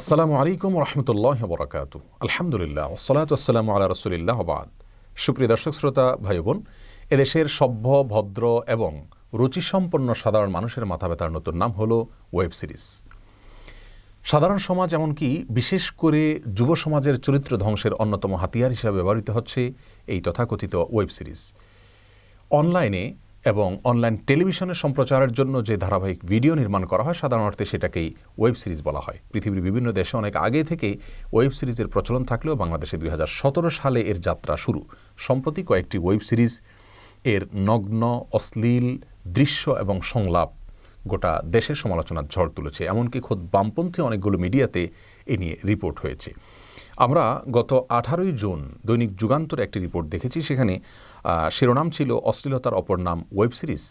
আসসালামু আলাইকুম রহমতুল্লাহ বরাকাত আলহামদুলিল্লাহ ওসলাত আল্লাহ রসুলিল্লাহ বাদ সুপ্রিয় দর্শক শ্রোতা ভাই বোন এদেশের সভ্য ভদ্র এবং রুচিসম্পন্ন সাধারণ মানুষের মাথা ব্যথার নতুন নাম হল ওয়েব সিরিজ সাধারণ সমাজ এমনকি বিশেষ করে যুব সমাজের চরিত্র ধ্বংসের অন্যতম হাতিয়ার হিসেবে ব্যবহৃত হচ্ছে এই তথাকথিত ওয়েব সিরিজ অনলাইনে এবং অনলাইন টেলিভিশনের সম্প্রচারের জন্য যে ধারাবাহিক ভিডিও নির্মাণ করা হয় সাধারণ অর্থে সেটাকেই ওয়েব সিরিজ বলা হয় পৃথিবীর বিভিন্ন দেশে অনেক আগে থেকেই ওয়েব সিরিজের প্রচলন থাকলেও বাংলাদেশে দুই সালে এর যাত্রা শুরু সম্প্রতি কয়েকটি ওয়েব সিরিজ এর নগ্ন অশ্লীল দৃশ্য এবং সংলাপ গোটা দেশের সমালোচনার ঝড় তুলেছে এমনকি খোদ বামপন্থী অনেকগুলো মিডিয়াতে এ নিয়ে রিপোর্ট হয়েছে আমরা গত আঠারোই জুন দৈনিক যুগান্তর একটি রিপোর্ট দেখেছি সেখানে শিরোনাম ছিল অশ্লীলতার অপর নাম ওয়েব সিরিজ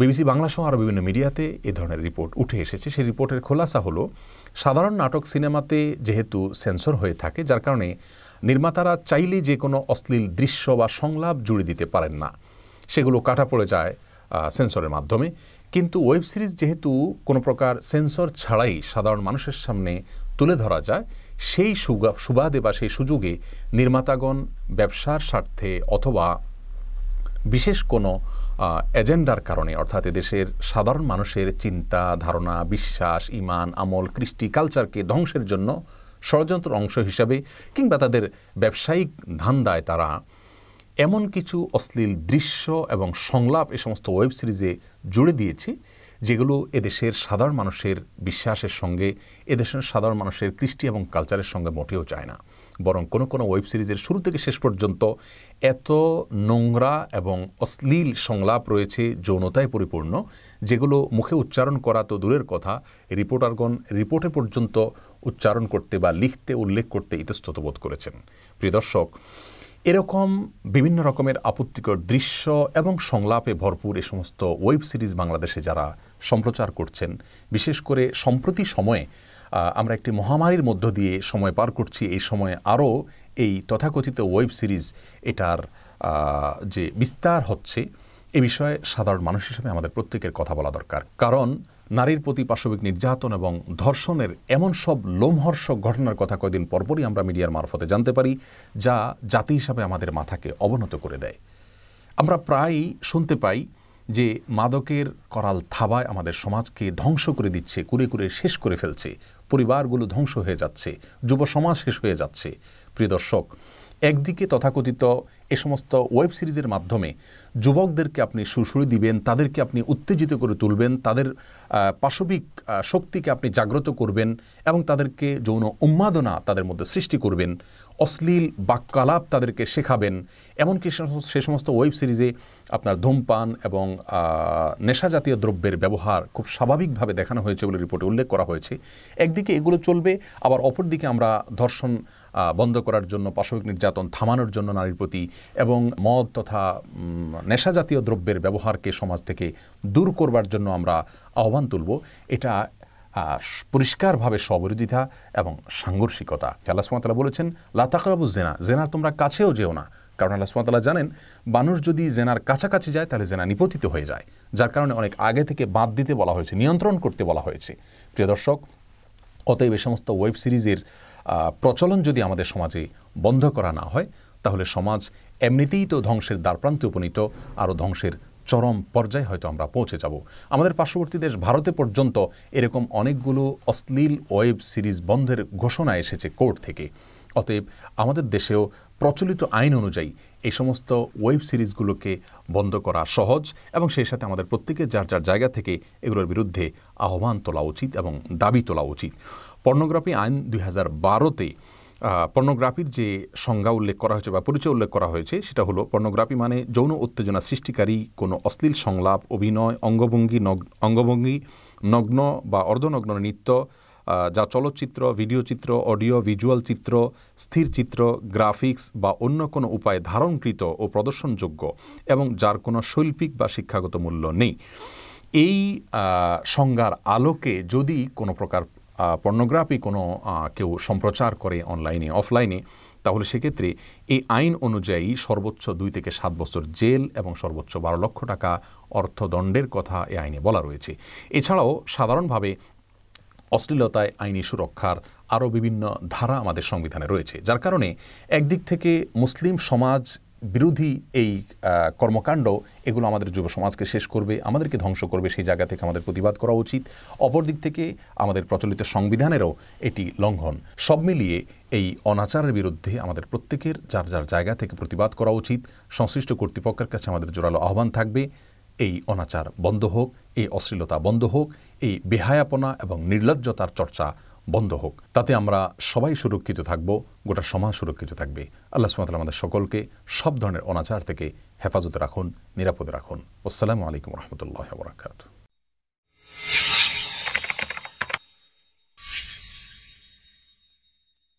বিবিসি বাংলা সহ আরও বিভিন্ন মিডিয়াতে এ ধরনের রিপোর্ট উঠে এসেছে সেই রিপোর্টের খোলাসা হলো সাধারণ নাটক সিনেমাতে যেহেতু সেন্সর হয়ে থাকে যার কারণে নির্মাতারা চাইলে যে কোনো অশ্লীল দৃশ্য বা সংলাপ জুড়ে দিতে পারেন না সেগুলো কাটা পড়ে যায় সেন্সরের মাধ্যমে কিন্তু ওয়েব সিরিজ যেহেতু কোনো প্রকার সেন্সর ছাড়াই সাধারণ মানুষের সামনে তুলে ধরা যায় সেই সুবাদে বা সেই সুযোগে নির্মাতাগণ ব্যবসার স্বার্থে অথবা বিশেষ কোনো এজেন্ডার কারণে অর্থাৎ দেশের সাধারণ মানুষের চিন্তা ধারণা বিশ্বাস ইমান আমল কৃষ্টি কালচারকে ধ্বংসের জন্য ষড়যন্ত্র অংশ হিসাবে কিংবা তাদের ব্যবসায়িক ধান্দায় তারা এমন কিছু অশ্লীল দৃশ্য এবং সংলাপ এ সমস্ত ওয়েব সিরিজে জুড়ে দিয়েছে যেগুলো এদেশের সাধারণ মানুষের বিশ্বাসের সঙ্গে এদেশের সাধারণ মানুষের কৃষ্টি এবং কালচারের সঙ্গে মোটেও যায় না বরং কোনো কোনো ওয়েব সিরিজের শুরু থেকে শেষ পর্যন্ত এত নোংরা এবং অশ্লীল সংলাপ রয়েছে যৌনতায় পরিপূর্ণ যেগুলো মুখে উচ্চারণ করা তো দূরের কথা রিপোর্টারগণ রিপোর্টে পর্যন্ত উচ্চারণ করতে বা লিখতে উল্লেখ করতে ইতস্তত বোধ করেছেন প্রিয় দর্শক এরকম বিভিন্ন রকমের আপত্তিকর দৃশ্য এবং সংলাপে ভরপুর এ সমস্ত ওয়েব সিরিজ বাংলাদেশে যারা সম্প্রচার করছেন বিশেষ করে সম্প্রতি সময়ে আমরা একটি মহামারীর মধ্য দিয়ে সময় পার করছি এই সময়ে আরও এই তথাকথিত ওয়েব সিরিজ এটার যে বিস্তার হচ্ছে এ বিষয়ে সাধারণ মানুষ হিসেবে আমাদের প্রত্যেকের কথা বলা দরকার কারণ নারীর প্রতি পাশবিক নির্যাতন এবং ধর্ষণের এমন সব লোমহর্ষক ঘটনার কথা কয়েকদিন পরপরই আমরা মিডিয়ার মারফতে জানতে পারি যা জাতি হিসাবে আমাদের মাথাকে অবনত করে দেয় আমরা প্রায়ই শুনতে পাই যে মাদকের করাল থাবায় আমাদের সমাজকে ধ্বংস করে দিচ্ছে কুরে কুরে শেষ করে ফেলছে পরিবারগুলো ধ্বংস হয়ে যাচ্ছে যুব সমাজ শেষ হয়ে যাচ্ছে প্রিয় দর্শক একদিকে তথাকথিত এ সমস্ত ওয়েব সিরিজের মাধ্যমে যুবকদেরকে আপনি সুশুরি দিবেন তাদেরকে আপনি উত্তেজিত করে তুলবেন তাদের পাশবিক শক্তিকে আপনি জাগ্রত করবেন এবং তাদেরকে যৌন উন্মাদনা তাদের মধ্যে সৃষ্টি করবেন অশ্লীল বাক্যালাপ তাদেরকে শেখাবেন এমনকি সে সমস্ত ওয়েব সিরিজে আপনার ধূমপান এবং নেশাজাতীয় দ্রব্যের ব্যবহার খুব স্বাভাবিকভাবে দেখানো হয়েছে বলে রিপোর্টে উল্লেখ করা হয়েছে একদিকে এগুলো চলবে আবার অপরদিকে আমরা ধর্ষণ বন্ধ করার জন্য পাশবিক নির্যাতন থামানোর জন্য নারীর প্রতি এবং মদ তথা নেশা জাতীয় দ্রব্যের ব্যবহারকে সমাজ থেকে দূর করবার জন্য আমরা আহ্বান তুলব এটা পরিষ্কারভাবে সবরোধিতা এবং সাংঘর্ষিকতা আল্লাহ সুমাতালা বলেছেন লাতাকরাবু জেনা জেনার তোমরা কাছেও যেও না কারণ আল্লাহ সুমাতালা জানেন মানুষ যদি জেনার কাছাকাছি যায় তাহলে জেনা নিপতিত হয়ে যায় যার কারণে অনেক আগে থেকে বাদ দিতে বলা হয়েছে নিয়ন্ত্রণ করতে বলা হয়েছে প্রিয় দর্শক অতএব এ সমস্ত ওয়েব সিরিজের প্রচলন যদি আমাদের সমাজে বন্ধ করা না হয় তাহলে সমাজ এমনিতেই তো ধ্বংসের দ্বারপ্রান্তে উপনীত আরও ধ্বংসের চরম পর্যায়ে হয়তো আমরা পৌঁছে যাব আমাদের পার্শ্ববর্তী দেশ ভারতে পর্যন্ত এরকম অনেকগুলো অশ্লীল ওয়েব সিরিজ বন্ধের ঘোষণা এসেছে কোর্ট থেকে অতএব আমাদের দেশেও প্রচলিত আইন অনুযায়ী এই সমস্ত ওয়েব সিরিজগুলোকে বন্ধ করা সহজ এবং সেই সাথে আমাদের প্রত্যেকের যার যার জায়গা থেকে এগুলোর বিরুদ্ধে আহ্বান তোলা উচিত এবং দাবি তোলা উচিত পর্নোগ্রাফি আইন দুই হাজার বারোতে পর্নোগ্রাফির যে সংজ্ঞা উল্লেখ করা হয়েছে বা পরিচয় উল্লেখ করা হয়েছে সেটা হলো পর্নোগ্রাফি মানে যৌন উত্তেজনা সৃষ্টিকারী কোনো অশ্লীল সংলাপ অভিনয় অঙ্গভঙ্গি অঙ্গভঙ্গি নগ্ন বা অর্ধনগ্ন নৃত্য যা চলচ্চিত্র ভিডিও চিত্র অডিও ভিজুয়াল চিত্র স্থির চিত্র গ্রাফিক্স বা অন্য কোনো উপায়ে ধারণকৃত ও প্রদর্শনযোগ্য এবং যার কোনো শৈল্পিক বা শিক্ষাগত মূল্য নেই এই সংজ্ঞার আলোকে যদি কোনো প্রকার পর্নোগ্রাফি কোনো কেউ সম্প্রচার করে অনলাইনে অফলাইনে তাহলে সেক্ষেত্রে এই আইন অনুযায়ী সর্বোচ্চ দুই থেকে সাত বছর জেল এবং সর্বোচ্চ বারো লক্ষ টাকা অর্থদণ্ডের কথা এ আইনে বলা রয়েছে এছাড়াও সাধারণভাবে অশ্লীলতায় আইনি সুরক্ষার আরও বিভিন্ন ধারা আমাদের সংবিধানে রয়েছে যার কারণে একদিক থেকে মুসলিম সমাজ বিরোধী এই কর্মকাণ্ড এগুলো আমাদের যুব সমাজকে শেষ করবে আমাদেরকে ধ্বংস করবে সেই জায়গা থেকে আমাদের প্রতিবাদ করা উচিত অপরদিক থেকে আমাদের প্রচলিত সংবিধানেরও এটি লঙ্ঘন সব মিলিয়ে এই অনাচারের বিরুদ্ধে আমাদের প্রত্যেকের যার যার জায়গা থেকে প্রতিবাদ করা উচিত সংশ্লিষ্ট কর্তৃপক্ষের কাছে আমাদের জোরালো আহ্বান থাকবে এই অনাচার বন্ধ হোক এই অশ্লীলতা বন্ধ হোক এই বেহায়াপনা এবং নির্লজ্জতার চর্চা বন্ধ হোক তাতে আমরা সবাই সুরক্ষিত থাকব গোটা সমাজ সুরক্ষিত থাকবে আল্লাহ সুমাতাল আমাদের সকলকে সব ধরনের অনাচার থেকে হেফাজতে রাখুন নিরাপদে রাখুন আসসালামু আলাইকুম রহমতুল্লাহ বরাকাতু